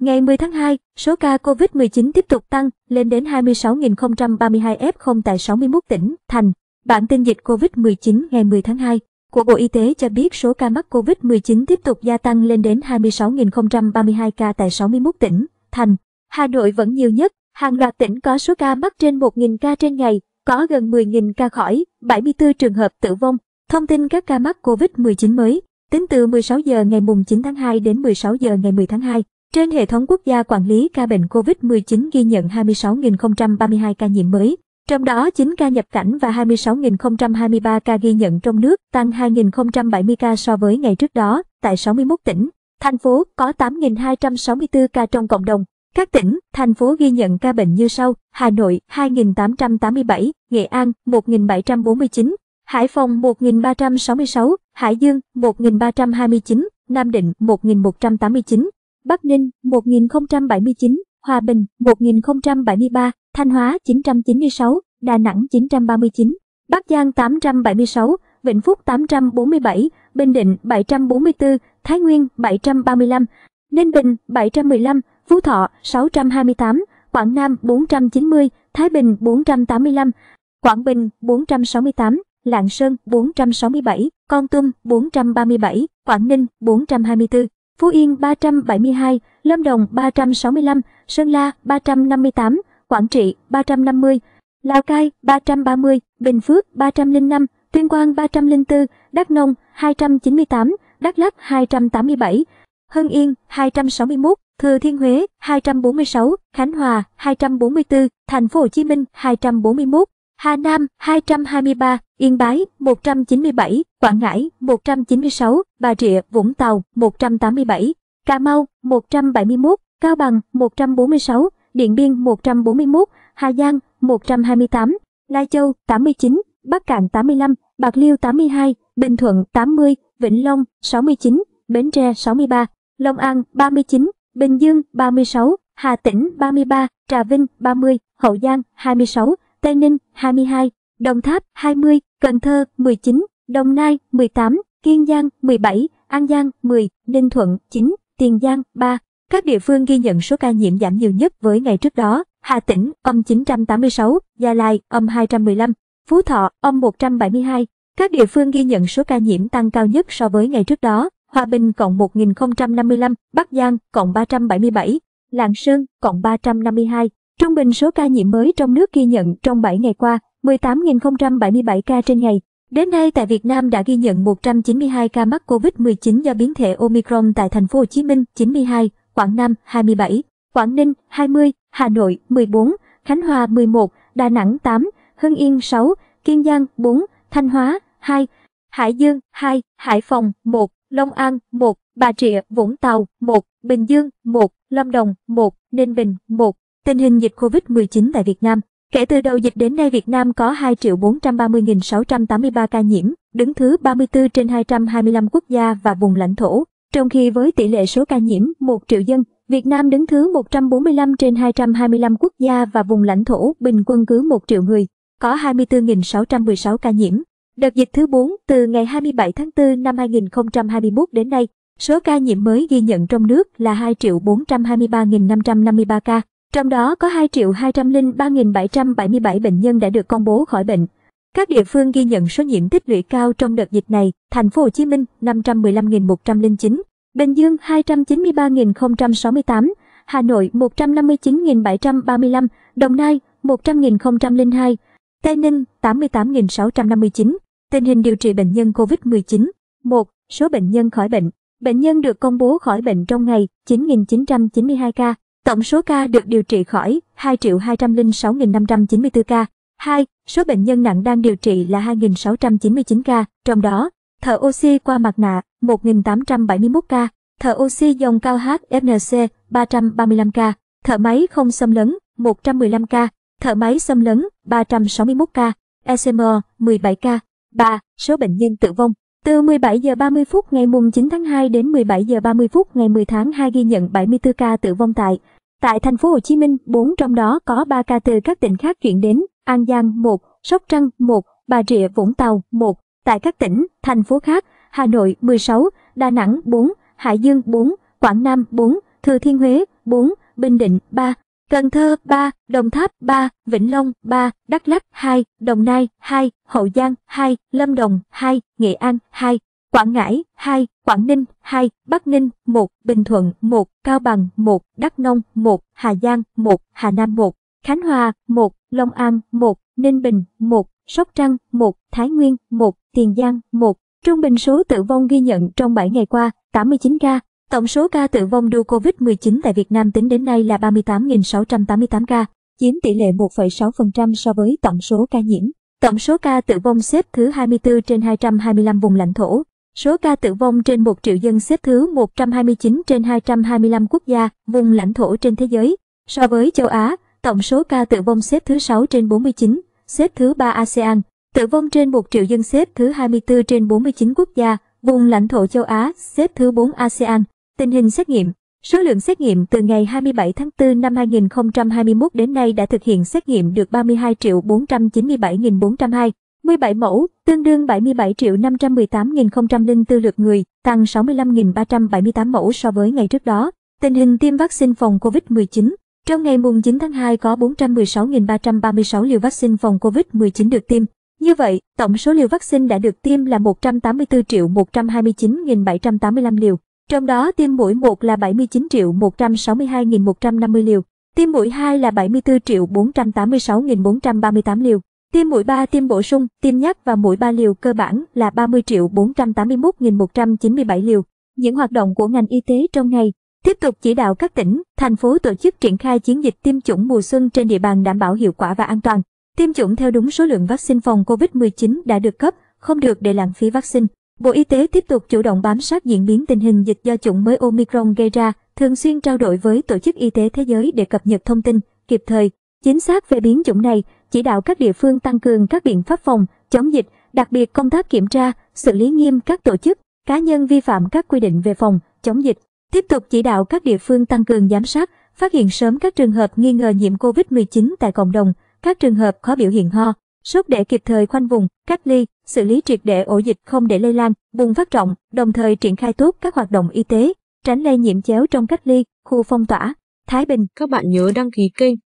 Ngày 10 tháng 2, số ca COVID-19 tiếp tục tăng lên đến 26.032 F0 tại 61 tỉnh, thành. Bản tin dịch COVID-19 ngày 10 tháng 2 của Bộ Y tế cho biết số ca mắc COVID-19 tiếp tục gia tăng lên đến 26.032 ca tại 61 tỉnh, thành. Hà Nội vẫn nhiều nhất, hàng loạt tỉnh có số ca mắc trên 1.000 ca trên ngày, có gần 10.000 ca khỏi, 74 trường hợp tử vong. Thông tin các ca mắc COVID-19 mới, tính từ 16 giờ ngày 9 tháng 2 đến 16 giờ ngày 10 tháng 2. Trên hệ thống quốc gia quản lý ca bệnh COVID-19 ghi nhận 26.032 ca nhiễm mới, trong đó 9 ca nhập cảnh và 26.023 ca ghi nhận trong nước, tăng 2.070 ca so với ngày trước đó, tại 61 tỉnh, thành phố có 8.264 ca trong cộng đồng. Các tỉnh, thành phố ghi nhận ca bệnh như sau, Hà Nội 2.887, Nghệ An 1.749, Hải Phòng 1.366, Hải Dương 1.329, Nam Định 1.189, Bắc Ninh 1079, Hòa Bình 1073, Thanh Hóa 996, Đà Nẵng 939, Bắc Giang 876, Vĩnh Phúc 847, Bình Định 744, Thái Nguyên 735, Ninh Bình 715, Phú Thọ 628, Quảng Nam 490, Thái Bình 485, Quảng Bình 468, Lạng Sơn 467, Con Tum 437, Quảng Ninh 424. Phú Yên 372, Lâm Đồng 365, Sơn La 358, Quảng Trị 350, Lào Cai 330, Bình Phước 305, Tuyên Quang 304, Đắk Nông 298, Đắk Lắk 287, Hưng Yên 261, Thừa Thiên Huế 246, Khánh Hòa 244, Thành phố Hồ Chí Minh 241, Hà Nam 223, Yên Bái 197, Quảng Ngãi 196, Bà Rịa, Vũng Tàu 187, Cà Mau 171, Cao Bằng 146, Điện Biên 141, Hà Giang 128, Lai Châu 89, Bắc Cạn 85, Bạc Liêu 82, Bình Thuận 80, Vĩnh Long 69, Bến Tre 63, Long An 39, Bình Dương 36, Hà Tĩnh 33, Trà Vinh 30, Hậu Giang 26, Tây Ninh 22, Đồng Tháp 20, Cần Thơ 19, Đồng Nai 18, Kiên Giang 17, An Giang 10, Ninh Thuận 9, Tiền Giang 3. Các địa phương ghi nhận số ca nhiễm giảm nhiều nhất với ngày trước đó, Hà Tĩnh âm 986, Gia Lai âm 215, Phú Thọ âm 172. Các địa phương ghi nhận số ca nhiễm tăng cao nhất so với ngày trước đó, Hòa Bình cộng 1055, Bắc Giang cộng 377, Lạng Sơn cộng 352, Trung bình số ca nhiễm mới trong nước ghi nhận trong 7 ngày qua 18.077 ca trên ngày. Đến nay tại Việt Nam đã ghi nhận 192 ca mắc COVID-19 do biến thể Omicron tại thành phố Hồ Chí Minh 92, Quảng Nam 27, Quảng Ninh 20, Hà Nội 14, Khánh Hòa 11, Đà Nẵng 8, Hưng Yên 6, Kiên Giang 4, Thanh Hóa 2, Hải Dương 2, Hải Phòng 1, Long An 1, Bà Rịa, Vũng Tàu 1, Bình Dương 1, Lâm Đồng 1, Ninh Bình 1, Tình hình dịch COVID-19 tại Việt Nam Kể từ đầu dịch đến nay Việt Nam có 2.430.683 ca nhiễm, đứng thứ 34 trên 225 quốc gia và vùng lãnh thổ. Trong khi với tỷ lệ số ca nhiễm 1 triệu dân, Việt Nam đứng thứ 145 trên 225 quốc gia và vùng lãnh thổ bình quân cứ 1 triệu người, có 24.616 ca nhiễm. Đợt dịch thứ 4 từ ngày 27 tháng 4 năm 2021 đến nay, số ca nhiễm mới ghi nhận trong nước là 2.423.553 ca, trong đó có 2.203.777 bệnh nhân đã được công bố khỏi bệnh. Các địa phương ghi nhận số nhiễm tích lũy cao trong đợt dịch này, thành phố Hồ Chí Minh 515.109, Bình Dương 293.068, Hà Nội 159.735, Đồng Nai 100.002, Tây Ninh 88.659. Tình hình điều trị bệnh nhân COVID-19 1. Số bệnh nhân khỏi bệnh Bệnh nhân được công bố khỏi bệnh trong ngày 9.992 ca, Tổng số ca được điều trị khỏi 2.206.594 ca. 2. Số bệnh nhân nặng đang điều trị là 2.699 ca, trong đó thở oxy qua mặt nạ 1.871 ca, thở oxy dòng cao HFNC 335 ca, thở máy không xâm lấn 115 ca, thở máy xâm lấn 361 ca, ECM 17 ca. 3. Số bệnh nhân tử vong từ 17 giờ 30 phút ngày mùng 9 tháng 2 đến 17 giờ 30 phút ngày 10 tháng 2 ghi nhận 74 ca tử vong tại Tại thành phố Hồ Chí Minh, 4 trong đó có 3 ca từ các tỉnh khác chuyển đến, An Giang 1, Sóc Trăng 1, Bà Rịa Vũng Tàu 1. Tại các tỉnh, thành phố khác, Hà Nội 16, Đà Nẵng 4, Hải Dương 4, Quảng Nam 4, Thừa Thiên Huế 4, Bình Định 3, Cần Thơ 3, Đồng Tháp 3, Vĩnh Long 3, Đắk Lắk 2, Đồng Nai 2, Hậu Giang 2, Lâm Đồng 2, Nghệ An 2, Quảng Ngãi 2, Quảng Ninh 2, Bắc Ninh 1, Bình Thuận 1, Cao Bằng 1, Đắk Nông 1, Hà Giang 1, Hà Nam 1, Khánh Hòa 1, Long An 1, Ninh Bình 1, Sóc Trăng 1, Thái Nguyên 1, Tiền Giang 1. Trung bình số tử vong ghi nhận trong 7 ngày qua 89 ca. Tổng số ca tử vong do COVID-19 tại Việt Nam tính đến nay là 38.688 ca, chiếm tỷ lệ 1,6% so với tổng số ca nhiễm. Tổng số ca tử vong xếp thứ 24 trên 225 vùng lãnh thổ, Số ca tử vong trên 1 triệu dân xếp thứ 129 trên 225 quốc gia, vùng lãnh thổ trên thế giới. So với châu Á, tổng số ca tử vong xếp thứ 6 trên 49, xếp thứ 3 ASEAN. Tử vong trên 1 triệu dân xếp thứ 24 trên 49 quốc gia, vùng lãnh thổ châu Á xếp thứ 4 ASEAN. Tình hình xét nghiệm Số lượng xét nghiệm từ ngày 27 tháng 4 năm 2021 đến nay đã thực hiện xét nghiệm được 32.497.402, 17 mẫu, tương đương 77 triệu 518.004 lượt người, tăng 65.378 mẫu so với ngày trước đó. Tình hình tiêm vaccine phòng COVID-19 Trong ngày mùng 9 tháng 2 có 416.336 liều vaccine phòng COVID-19 được tiêm. Như vậy, tổng số liều vaccine đã được tiêm là 184 triệu 129.785 liều. Trong đó tiêm mũi 1 là 79 triệu 162.150 liều, tiêm mũi 2 là 74 triệu 486.438 liều. Tiêm mũi 3 tiêm bổ sung, tiêm nhắc và mũi 3 liều cơ bản là 30 triệu 481.197 liều. Những hoạt động của ngành y tế trong ngày tiếp tục chỉ đạo các tỉnh, thành phố tổ chức triển khai chiến dịch tiêm chủng mùa xuân trên địa bàn đảm bảo hiệu quả và an toàn. Tiêm chủng theo đúng số lượng vaccine phòng COVID-19 đã được cấp, không được để lãng phí vaccine. Bộ Y tế tiếp tục chủ động bám sát diễn biến tình hình dịch do chủng mới Omicron gây ra, thường xuyên trao đổi với Tổ chức Y tế Thế giới để cập nhật thông tin kịp thời, chính xác về biến chủng này chỉ đạo các địa phương tăng cường các biện pháp phòng, chống dịch, đặc biệt công tác kiểm tra, xử lý nghiêm các tổ chức, cá nhân vi phạm các quy định về phòng, chống dịch. Tiếp tục chỉ đạo các địa phương tăng cường giám sát, phát hiện sớm các trường hợp nghi ngờ nhiễm COVID-19 tại cộng đồng, các trường hợp có biểu hiện ho, sốt để kịp thời khoanh vùng, cách ly, xử lý triệt để ổ dịch không để lây lan, bùng phát rộng, đồng thời triển khai tốt các hoạt động y tế, tránh lây nhiễm chéo trong cách ly, khu phong tỏa. Thái Bình. Các bạn nhớ đăng ký kênh